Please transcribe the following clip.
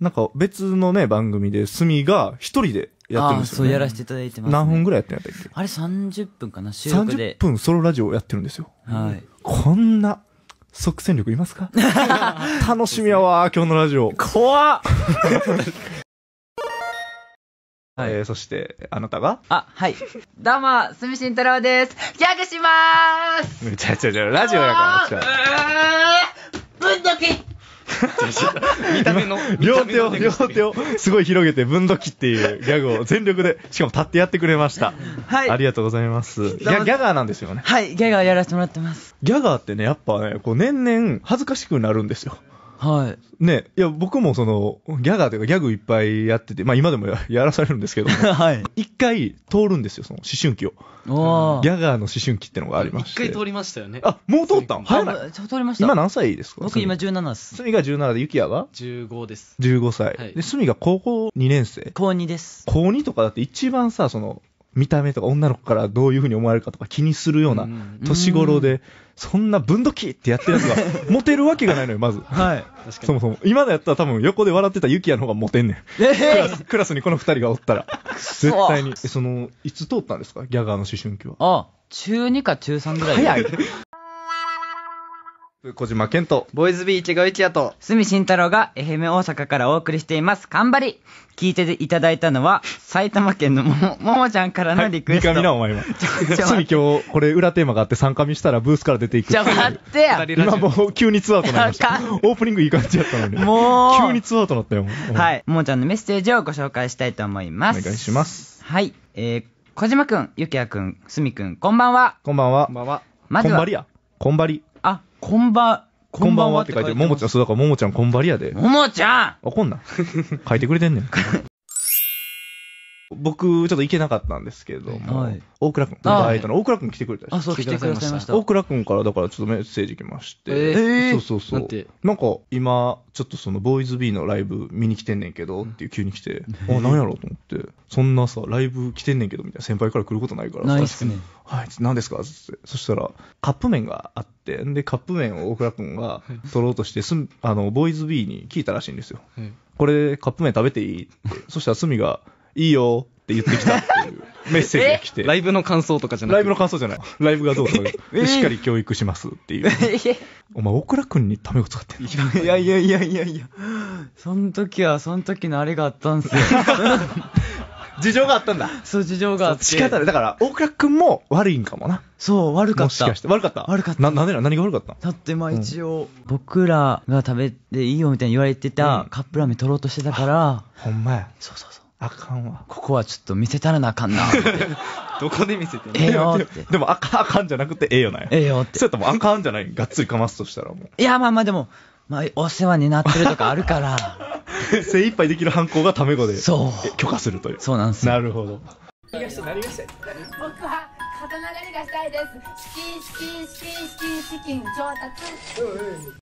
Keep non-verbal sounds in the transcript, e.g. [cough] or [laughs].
なんか別のね、番組で、スミが一人でやってるんですよ、ね、そうやらせていただいてます、ね、何分ぐらいやってんやったっけあれ30分かな、収録で。30分ソロラジオやってるんですよ。はい。こんな、即戦力いますか [laughs] 楽しみやわ、ね、今日のラジオ。怖っ [laughs] はい、えー、そして、あなたがあ、はい。どうも、すみしんたろうです。ギャグしまーすめ [laughs] ちゃちゃちゃ、ラジオやから、違う。ぶんどけ見た目の [laughs] 両手を両手をすごい広げて分度器っていうギャグを全力でしかも立ってやってくれましたはいありがとうございますギャギャガーなんですよねはいギャガーやらせてもらってますギャガーってねやっぱねこう年々恥ずかしくなるんですよはい。ね、いや、僕もその、ギャガーというかギャグいっぱいやってて、まあ今でも [laughs] やらされるんですけどはい。一回通るんですよ、その思春期を。ギャガーの思春期ってのがありまして。一回通りましたよね。あ、もう通ったん早い。通りました。今何歳ですか僕今17です。すみが17で、ゆきやは ?15 です。15歳。はい、で、すみが高校2年生。高2です。高2とかだって一番さ、その、見た目とか女の子からどういうふうに思われるかとか気にするような年頃で、そんな分度器ってやってるやつがモテるわけがないのよ、まず。[laughs] はい。[laughs] そもそも。今のやったら多分横で笑ってたユキヤの方がモテんねん。えー、クラス、クラスにこの二人がおったら。絶対に。その、いつ通ったんですかギャガーの思春期は。ああ、中2か中3ぐらい。早い。[laughs] 小島健と、ボーイズビーチ51やと、住慎太郎が FM 大阪からお送りしています。頑張り聞いていただいたのは、埼玉県のもも、ももちゃんからのリクエスト。はい、三上な、お前は。隅今日、これ裏テーマがあって、三上したらブースから出ていく。ちょ、待ってや今もう急にツアーとなりました。オープニングいい感じやったのに。もう急にツアーとなったよ。はい。ももちゃんのメッセージをご紹介したいと思います。お願いします。はい。えー、小島くん、ゆきやくん、すみくん、こんばんは。こんばんは。こんばんは。まずは。こんばりや。こんばり。こんば、こんばんはって書いてる。ももちゃん、そうだからももちゃんこんばりやで。ももちゃんあ、こんなん。書いてくれてんねん。僕、ちょっと行けなかったんですけれども、はい、大倉君、バイトの大倉君来てくれたあ、そう、来てくだました。大倉君から、だからちょっとメッセージ来まして、えー、そうそうそう。なんか、今、ちょっとその、ボーイズビーのライブ見に来てんねんけど、っていう急に来て、あ、なんやろうと思って、そんなさ、ライブ来てんねんけど、みたいな先輩から来ることないから、ないっすはい、何ですかつって。そしたら、カップ麺があって、で、カップ麺を大倉君が取ろうとして、すあの、ボーイズビーに聞いたらしいんですよ。これ、カップ麺食べていいそしたら、スミが、いいよって言ってきたっていうメッセージが来て。ライブの感想とかじゃないライブの感想じゃない。ライブがどうとか、[laughs] しっかり教育しますっていう。お前、大倉君にタメ語使ってんのいやいやいやいやいや。その時は、その時のあれがあったんすよ。[laughs] 事情があったんだ。そう、事情があって。仕方ない。だから、大倉君も悪いんかもな。そう、悪かった。もしかして。悪かった悪かった。な、何が悪かっただって、まあ一応、僕らが食べていいよみたいに言われてた、カップラーメン取ろうとしてたから。ほんまや。そうそうそう。あかんわ。ここはちょっと見せたらなあかんな [laughs] どこで見せてんのええよって。でもあか、あかんじゃなくてええよなや。ええよって。そうやったらもうあかんじゃない。がっつりかますとしたらもう。いや、まあまあでも、まあ、お世話になってるとかあるから。[laughs] 精一杯できる犯行がためごで。そう。許可するという。そうなんですよ。なるほど。が僕は、刀狩りがしたいです。チキン、チキン、チキン、チキン、チキン、上達。うんうん。